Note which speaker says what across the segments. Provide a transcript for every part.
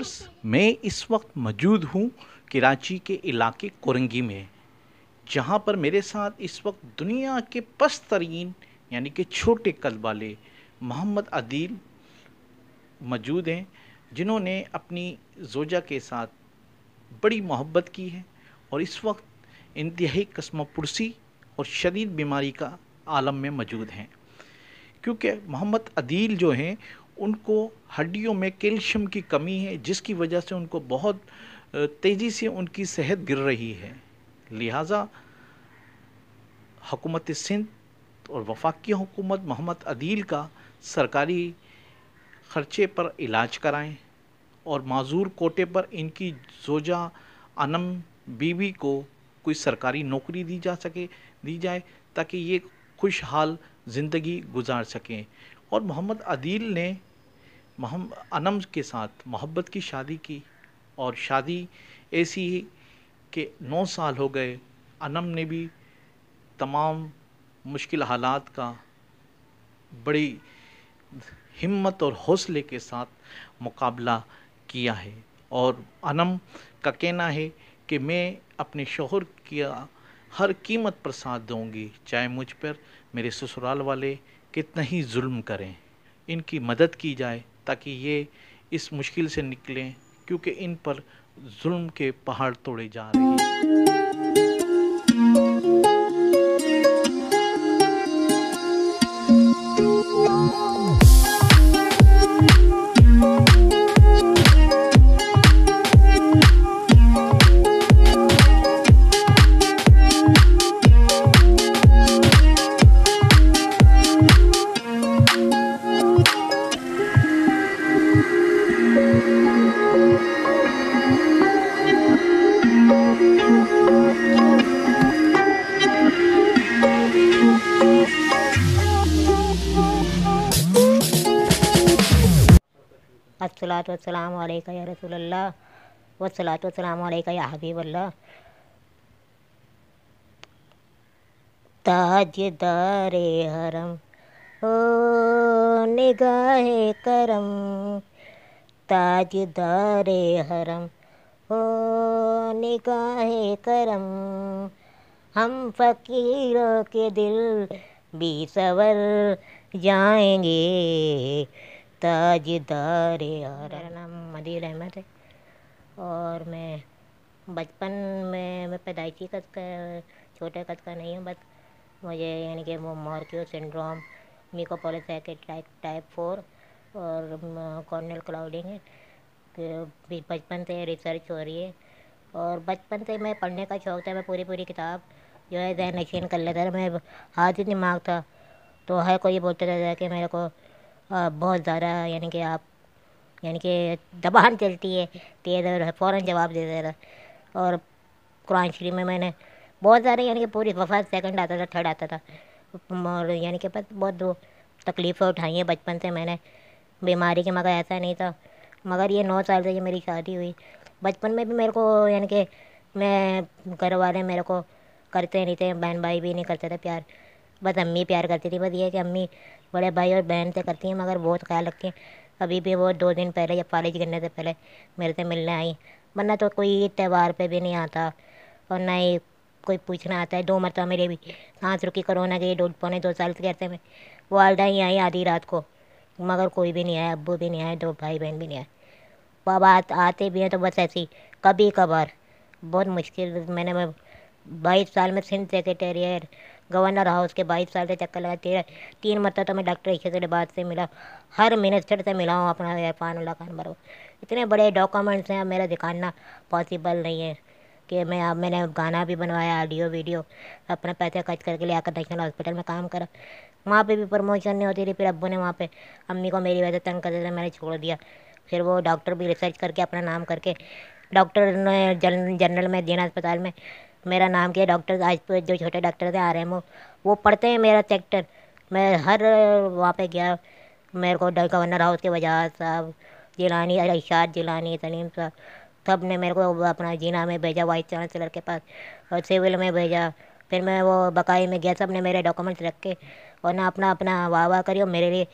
Speaker 1: viewers मैं इस वक्त मौजूद हूँ कराची के इलाके कोरंगी में जहाँ पर मेरे साथ इस वक्त दुनिया के पस तरीन यानी कि छोटे कद वाले मोहम्मद अदील मौजूद हैं जिन्होंने अपनी जोजा के साथ बड़ी मोहब्बत की है और इस वक्त इंतहाई कस्म पुरसी और शदीद बीमारी का आलम में मौजूद हैं क्योंकि मोहम्मद अदील जो हैं उनको हड्डियों में कैल्शियम की कमी है जिसकी वजह से उनको बहुत तेज़ी से उनकी सेहत गिर रही है लिहाजा हकूमत सिंध और वफाकी हुकूमत मोहम्मद अदील का सरकारी ख़र्चे पर इलाज कराएं और माजूर कोटे पर इनकी जोजा अनम बीवी को कोई सरकारी नौकरी दी जा सके दी जाए ताकि ये खुशहाल ज़िंदगी गुजार सकें और मोहम्मद अदील ने महम अनम के साथ मोहब्बत की शादी की और शादी ऐसी कि नौ साल हो गए अनम ने भी तमाम मुश्किल हालात का बड़ी हिम्मत और हौसले के साथ मुकाबला किया है और अनम का कहना है कि मैं अपने शोहर की हर कीमत पर साथ दूंगी चाहे मुझ पर मेरे ससुराल वाले कितना ही जुल्म करें इनकी मदद की जाए ताकि ये इस मुश्किल से निकलें क्योंकि इन पर जुल्म के पहाड़ तोड़े जा रहे हैं
Speaker 2: वसलात वसलाम या रसूल अल्लाह वसलात वसलाम या हबीब अल्लाह ताजदार हरम ओ निगाह करम दारे हरम ओ निगाह करम हम फ़कीरों के दिल भी सवर जाएंगे ताजदारे और नाम मदीर अहमद है और मैं बचपन में मैं पैदाइशी कद का छोटे कद का नहीं हूँ बस मुझे यानी कि वो Morquio syndrome mucopolysaccharidosis type type four और कॉर्नल क्लाउडिंग है तो बचपन से रिसर्च हो रही है और बचपन से मैं पढ़ने का शौक़ था मैं पूरी पूरी किताब जो है जहन नशीन कर लेता था मैं हाथ ही दिमाग था तो हर कोई बोलता रहता कि मेरे को हाँ, बहुत ज़्यादा यानी कि आप यानी कि दबान चलती है तेज़ और फ़ौर जवाब दे दे रहा और कुरान शरीफ में मैंने बहुत ज़्यादा यानी कि पूरी वफा सेकंड आता था थर्ड आता था और यानी कि बस बहुत दो तकलीफ़ें उठाई हैं बचपन से मैंने बीमारी के मगर ऐसा नहीं था मगर ये नौ साल से ये मेरी शादी हुई बचपन में भी मेरे को यानी कि मैं घर वाले मेरे को करते नहीं थे बहन भाई भी नहीं करते थे प्यार बस अम्मी प्यार करती थी बस ये कि अम्मी बड़े भाई और बहन से करती हैं मगर बहुत ख्याल रखती हैं अभी भी वो दो दिन पहले जब कॉलेज गिरने से पहले मेरे से मिलने आई वरना तो कोई त्यौहार पे भी नहीं आता और ना ही कोई पूछना आता है दो मरतबा मेरे भी सांस रुकी कोरोना के डूट पौने दो साल से कहते हैं वो आलदा ही आई आधी रात को मगर कोई भी नहीं आया अबू भी नहीं आए दो भाई बहन भी नहीं आए बाबा आते भी हैं तो बस ऐसी कभी कभार बहुत मुश्किल मैंने बाईस साल में सिंध सेक्रेटेरियट गवर्नर हाउस के बाईस साल से चक्कर लगा तेरह तीन मतलब तो मैं डॉक्टर के बाद से मिला हर मिनिस्टर से मिला हूँ अपना इरफान उल्ला खान बरो इतने बड़े डॉक्यूमेंट्स हैं मेरा दिखाना पॉसिबल नहीं है कि मैं अब मैंने गाना भी बनवाया ऑडियो वीडियो अपने पैसे खर्च करके ले आकर नेशनल हॉस्पिटल में काम करा वहाँ पे भी प्रमोशन नहीं होती थी फिर अब्बू ने वहाँ पे अम्मी को मेरी वजह तंग कर दिया मैंने छोड़ दिया फिर वो डॉक्टर भी रिसर्च करके अपना नाम करके डॉक्टर ने जन, जनरल में दीना अस्पताल में मेरा नाम क्या डॉक्टर आज तो जो छोटे डॉक्टर थे आ रहे हैं वो वो पढ़ते हैं मेरा चैप्टर मैं हर वहाँ पे गया मेरे को गवर्नर हाउस के वजह साहब जिलानी इशाद जिलानी तनीम साहब सब ने मेरे को अपना जीना में भेजा वाइस चांसलर के पास और सिविल में भेजा फिर मैं वो बकाई में गया सब ने मेरे डॉक्यूमेंट्स रख के और ना अपना अपना वाह वाह करी और मेरे लिए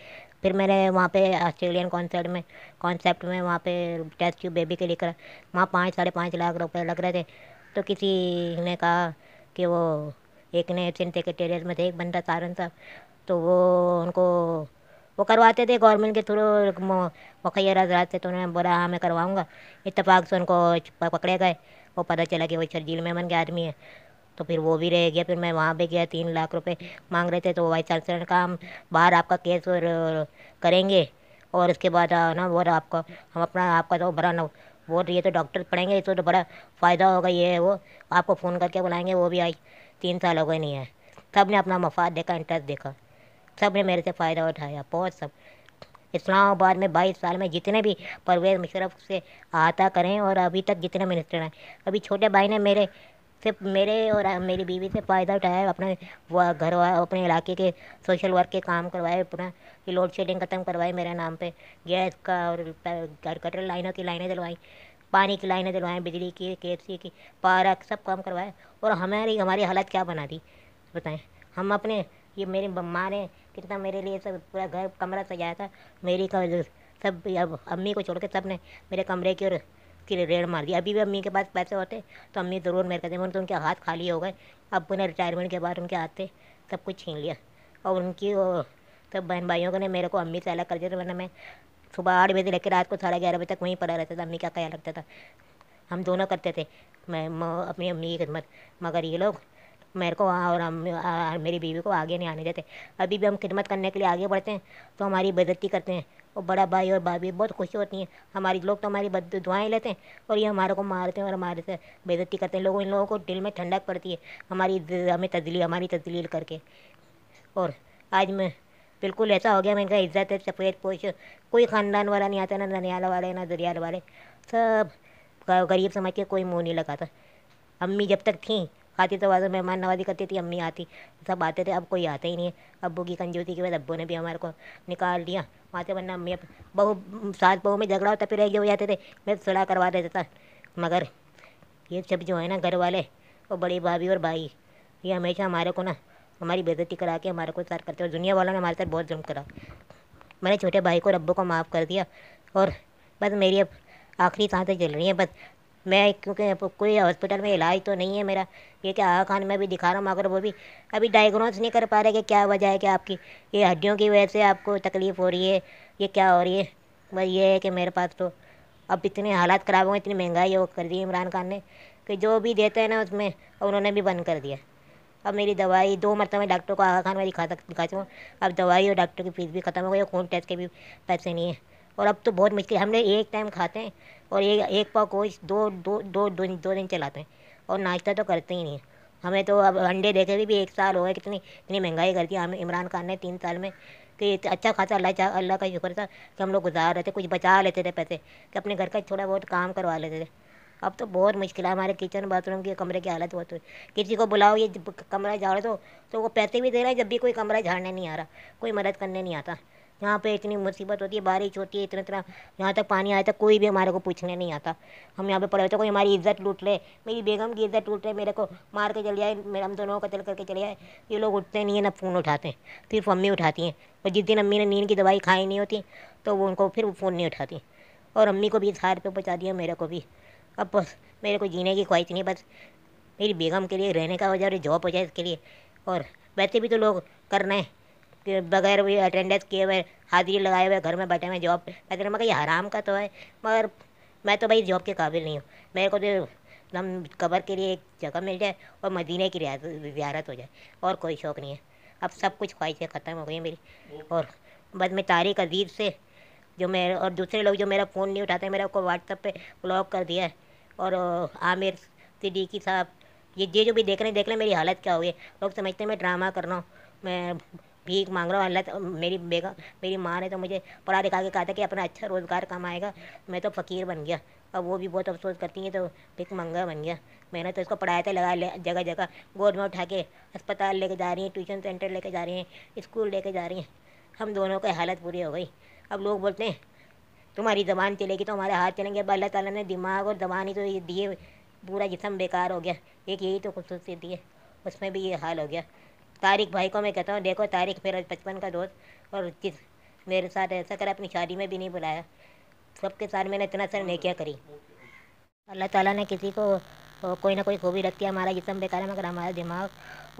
Speaker 2: फिर मैंने वहाँ पे ऑस्ट्रेलियन कॉन्सर्ट में कॉन्सेप्ट में वहाँ पे टेस्ट ट्यूब बेबी के लिए करा वहाँ पाँच साढ़े पाँच लाख रुपए लग रहे थे तो किसी ने कहा कि वो एक ने चिंते के टेरेस में थे एक बंदा कारण साहब तो वो उनको वो करवाते थे गवर्नमेंट के थ्रू मुखैर हजरात से तो उन्होंने बोला हाँ मैं करवाऊँगा इतफाक़ से उनको पकड़े गए वो पता चला कि वो शर्जील मेमन के आदमी है तो फिर वो भी रह गया फिर मैं वहाँ पे गया तीन लाख रुपए मांग रहे थे तो वाइस चांसलर ने कहा हम बाहर आपका केस करेंगे और उसके बाद ना वो आपका हम अपना आपका तो भरा तो ये तो डॉक्टर पढ़ेंगे तो, तो बड़ा फ़ायदा होगा ये है वो आपको फ़ोन करके बुलाएंगे वो भी आई तीन साल हो गए नहीं है सब ने अपना मफाद देखा इंटरेस्ट देखा सब ने मेरे से फ़ायदा उठाया बहुत सब इस्लामाबाद में बाईस साल में जितने भी परवेज़ मुशरफ से आता करें और अभी तक जितने मिनिस्टर हैं अभी छोटे भाई ने मेरे से मेरे और मेरी बीवी से फ़ायदा उठाया अपने वह घर अपने इलाके के सोशल वर्क के काम करवाए अपना लोड शेडिंग ख़त्म करवाई मेरे नाम पे गैस का और घर कटर लाइनों की लाइनें दिलवाई पानी की लाइनें दिलवाएं बिजली की के की पार्क सब काम करवाए और हमारी हमारी हालत क्या बना दी बताएं हम अपने ये मेरी माँ ने कितना मेरे लिए सब पूरा घर कमरा सजाया था मेरी का सब अब अम्मी को छोड़ के सब ने मेरे कमरे की और लिए रेड मार दिया अभी भी अम्मी के पास पैसे होते तो अम्मी ज़रूर मेरे कहते तो उनके हाथ खाली हो गए अब उन्हें रिटायरमेंट के बाद उनके हाथ से सब कुछ छीन लिया और उनकी वो सब बहन भाइयों ने मेरे को अम्मी से अलग कर दिया था वरना मैं सुबह आठ बजे लेकर रात को साढ़े ग्यारह बजे तक वहीं पड़ा रहता था अम्मी का ख्याल रखता था हम दोनों करते थे मैं अपनी अम्मी की खिदमत मगर ये लोग मेरे को और हम मेरी बीवी को आगे नहीं आने देते अभी भी हम खिदमत करने के लिए आगे बढ़ते हैं तो हमारी बेजती करते हैं और बड़ा भाई और भाभी बहुत खुश होती हैं हमारी लोग तो हमारी बद दुआएँ लेते हैं और ये हमारे को मारते हैं और हमारे से बेजती करते हैं लोगों इन लोगों को दिल में ठंडक पड़ती है हमारी हमें तजली हमारी तजलील करके और आज मैं बिल्कुल ऐसा हो गया मैं इनका इज्जत है सफ़ेद पोश कोई ख़ानदान वाला नहीं आता ना ननियाल वाले ना दरियाल वाले सब गरीब समझ के कोई मुँह नहीं लगाता अम्मी जब तक थी आती तो बाजू मेहमान नवाजी करती थी अम्मी आती सब आते थे अब कोई आता ही नहीं है अबू की कंजूती की वजह अब्बू ने भी हमारे को निकाल दिया वहाँ से वरना अम्मी अब बहू सास बहू में झगड़ा होता फिर एक हो जाते थे मैं सड़ा करवा देता था मगर ये सब जो है ना घर वाले और बड़ी भाभी और भाई ये हमेशा हमारे को ना हमारी बेजती करा के हमारे को सार करते और दुनिया वालों ने हमारे साथ बहुत जुर्म करा मैंने छोटे भाई को रब्बू को माफ़ कर दिया और बस मेरी अब आखिरी सांसें चल रही हैं बस मैं क्योंकि कोई हॉस्पिटल में इलाज तो नहीं है मेरा ये क्या आगा खान में भी दिखा रहा हूँ मगर वो भी अभी डायग्नोस नहीं कर पा रहे कि क्या वजह है कि आपकी ये हड्डियों की वजह से आपको तकलीफ़ हो रही है ये क्या हो रही है बस ये है कि मेरे पास तो अब इतने हालात ख़राब हुए इतनी महंगाई हो कर दी इमरान खान ने कि जो भी देते हैं ना उसमें उन्होंने भी बंद कर दिया अब मेरी दवाई दो मरतबा मैं डॉक्टर को आगा खान में दिखा सक दिखा चुका अब दवाई और डॉक्टर की फीस भी ख़त्म हो गई खून टेस्ट के भी पैसे नहीं है और अब तो बहुत मुश्किल हम लोग एक टाइम खाते हैं और एक एक पाव कोच दो दो दो दो, दो दिन चलाते हैं और नाश्ता तो करते ही नहीं हमें तो अब अंडे देखे भी, भी एक साल हो गया कितनी इतनी महंगाई कर दी हमें इमरान खान ने तीन साल में कि अच्छा खासा अल्लाह अल्लाह का शुक्र था कि हम लोग गुजार रहे थे कुछ बचा लेते थे पैसे कि अपने घर का थोड़ा बहुत काम करवा लेते थे अब तो बहुत मुश्किल है हमारे किचन बाथरूम के कमरे की हालत बहुत हुई किसी को बुलाओ ये कमरा झाड़ो दो तो वो पैसे भी दे रहा है जब भी कोई कमरा झाड़ने नहीं आ रहा कोई मदद करने नहीं आता यहाँ पे इतनी मुसीबत होती है बारिश होती है इतना इतना यहाँ तक पानी आया था कोई भी हमारे को पूछने नहीं आता हम यहाँ पे पड़े होते कोई हमारी इज्जत लूट ले मेरी बेगम की इज्जत लूट ले मेरे को मार के चले जाए मेरे हम दोनों को कतल करके चले जाए ये लोग उठते नहीं है ना फ़ोन उठाते फिर अम्मी उठाती हैं और जिस दिन अम्मी ने नींद की दवाई खाई नहीं होती तो वो उनको फिर फ़ोन नहीं उठाती और अम्मी को भी इस हार पे पहुँचा दिया मेरे को भी अब बस मेरे को जीने की ख्वाहिश नहीं बस मेरी बेगम के लिए रहने का हो जाए जॉब हो जाए इसके लिए और वैसे भी तो लोग करना है बगैर भी अटेंडेंस किए हुए हाजिरी लगाए हुए घर में बैठे हुए जॉब कहना मगर ये हराम का तो है मगर मैं तो भाई जॉब के काबिल नहीं हूँ मेरे को तो दम कबर के लिए एक जगह मिल जाए और मदीने की ज्यारत हो जाए और कोई शौक़ नहीं है अब सब कुछ ख्वाहिशें ख़त्म हो गई मेरी और बस मैं तारीख अजीब से जो मेरे और दूसरे लोग जो मेरा फ़ोन नहीं उठाते मेरे को व्हाट्सअप पे ब्लॉक कर दिया है और आमिर सिद्दीकी साहब ये जे जो भी देख रहे हैं देख रहे हैं मेरी हालत क्या हुई है लोग समझते हैं मैं ड्रामा कर रहा हूँ मैं भीख मांग रहा हूँ अल्लाह मेरी बेगा मेरी माँ ने तो मुझे पढ़ा लिखा के कहा था कि अपना अच्छा रोज़गार कमाएगा मैं तो फ़कीर बन गया अब वो भी बहुत अफसोस करती हैं तो भीख मंगा बन गया मैंने तो इसको पढ़ाया था लगा ले जगह जगह गोद में उठा के अस्पताल लेके जा रही हैं ट्यूशन सेंटर लेके जा रही हैं स्कूल लेके जा रही हैं हम दोनों की हालत पूरी हो गई अब लोग बोलते हैं तुम्हारी ज़बान चलेगी तो हमारे हाथ चलेंगे अब अल्लाह ताला ने दिमाग और ज़बान ही तो ये दिए पूरा जिसम बेकार हो गया एक यही तो खूबसूरती दी है उसमें भी ये हाल हो गया तारिक भाई को मैं कहता हूँ देखो तारिक मेरा बचपन का दोस्त और जिस मेरे साथ ऐसा करा अपनी शादी में भी नहीं बुलाया सबके साथ मैंने इतना सर नेकिया करी अल्लाह ताला ने किसी को कोई ना कोई खूबी रखती है हमारा जिसम बेकार है मगर हमारा दिमाग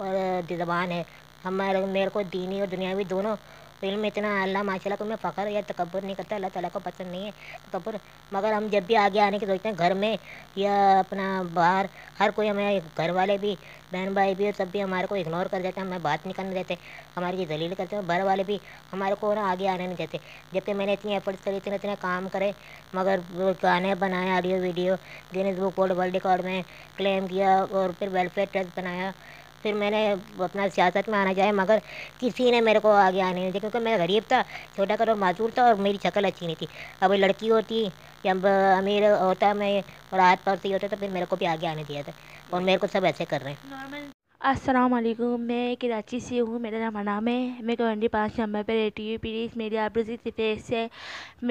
Speaker 2: और ज़बान है हमारे मेरे को दीनी और दुनियावी दोनों फिल्म में इतना अल्लाह माशाल्लाह को फ़खर या तकबर नहीं करता अल्लाह तला को पसंद नहीं है तकबर मगर हम जब भी आगे आने की सोचते हैं घर में या अपना बाहर हर कोई हमारे घर वाले भी बहन भाई भी सब भी हमारे को इग्नोर कर देते हैं हमें बात नहीं करने देते हमारी दलील करते हैं घर वाले भी हमारे को ना आगे आने नहीं देते जबकि मैंने इतनी एफर्ट्स करी इतने इतने काम करे मगर गाने बनाए audio video Guinness book world world record में क्लेम किया और फिर वेलफेयर ट्रस्ट बनाया फिर मैंने अपना सियासत में आना चाहे मगर किसी ने मेरे को आगे आने नहीं दिया क्योंकि मैं गरीब था छोटा करो और था और मेरी शक्ल अच्छी नहीं थी अब लड़की होती जब अमीर होता मैं और हाथ पड़ती होता तो फिर मेरे को भी आगे आने दिया था और मेरे को सब ऐसे कर रहे हैं
Speaker 3: अस्सलाम वालेकुम मैं कराची से हूँ मेरा नाम अनाम है मैं ट्वेंटी पाँच नंबर पर रहती हूँ प्लीज़ मेरी आप लोग फेस से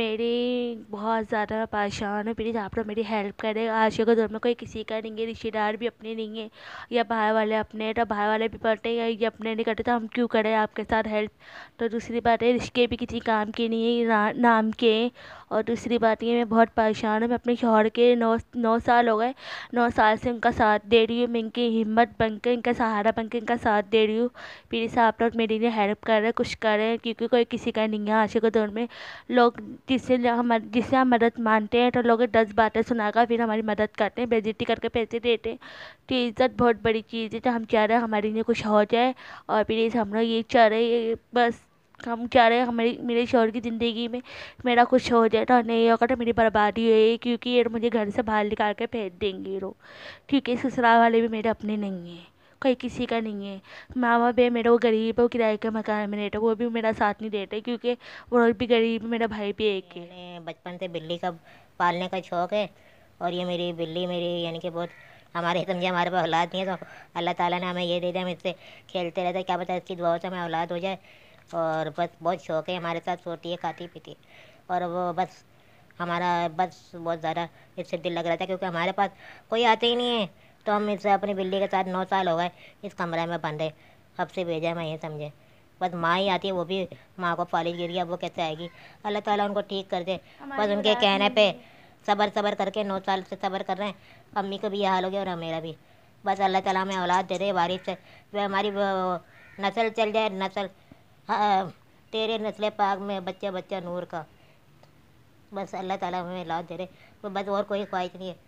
Speaker 3: मेरी बहुत ज़्यादा परेशान हूँ प्लीज़ आप लोग मेरी हेल्प करें आज के दौर में कोई किसी का नहीं है रिश्तेदार भी अपने नहीं है या बाहर वाले अपने तो बाहर वाले भी पढ़ते हैं या अपने नहीं करते तो हम क्यों करें आपके साथ हेल्प तो दूसरी बात है रिश्ते भी किसी काम के नहीं है ना, नाम के और दूसरी बात ये मैं बहुत परेशान हूँ मैं अपने शोहर के नौ नौ साल हो गए नौ साल से उनका साथ दे रही हूँ मैं इनकी हिम्मत बनकर इनका सहारा बन के इनका साथ दे रही हूँ प्लीज़ आप लोग मेरे लिए हेल्प कर रहे हैं कुछ कर रहे हैं क्योंकि कोई किसी का नहीं है आज के दौर में लोग जिससे हम जिससे हम मदद मानते हैं तो लोग दस बातें सुनाकर फिर हमारी मदद करते हैं बेजती करके पैसे देते हैं तो इज़्ज़त बहुत बड़ी चीज़ है तो हम चाह रहे हैं हमारे लिए कुछ हो जाए और प्लीज़ हम लोग ये चाह रहे हैं बस हम चाह रहे हैं हमारी मेरे शोर की ज़िंदगी में मेरा कुछ हो जाए तो नहीं होगा तो मेरी बर्बादी हुई क्योंकि ये मुझे घर से बाहर निकाल के फेंक देंगे लोग क्योंकि ससुराल वाले भी मेरे अपने नहीं हैं कोई किसी का नहीं है माँ बाप है मेरा वो गरीब है किराए का मकान में रहता है वो भी मेरा साथ नहीं देते क्योंकि वो भी गरीब मेरा भाई भी एक है बचपन
Speaker 2: से बिल्ली का पालने का शौक़ है और ये मेरी बिल्ली मेरी यानी कि बहुत हमारे समझे तो हमारे पास औलाद नहीं है तो अल्लाह ताला ने हमें ये दे दिया हम इससे खेलते रहते क्या पता इसकी दुआ से हमें औलाद हो जाए और बस बहुत शौक़ है हमारे साथ सोती है खाती पीती और वो बस हमारा बस बहुत ज़्यादा इससे दिल लग रहा था क्योंकि हमारे पास कोई आते ही नहीं है तो हम इसे अपनी बिल्ली के साथ नौ साल हो गए इस कमरे में बंद है कब से भेजा मैं ये समझे बस माँ ही आती है वो भी माँ को कॉलेज गिर गया वो कैसे आएगी अल्लाह ताला उनको ठीक कर दे बस उनके कहने पे सबर सबर करके नौ साल से सबर कर रहे हैं अम्मी को भी यह हाल हो गया और हमेरा भी बस अल्लाह ताला हमें औलाद दे दे बारिश से वह हमारी नस्ल चल जाए नस्ल हाँ, तेरे नस्ले पाक में बच्चा बच्चा नूर का बस अल्लाह ताला हमें औलाद दे दे बस और कोई ख्वाहिश नहीं है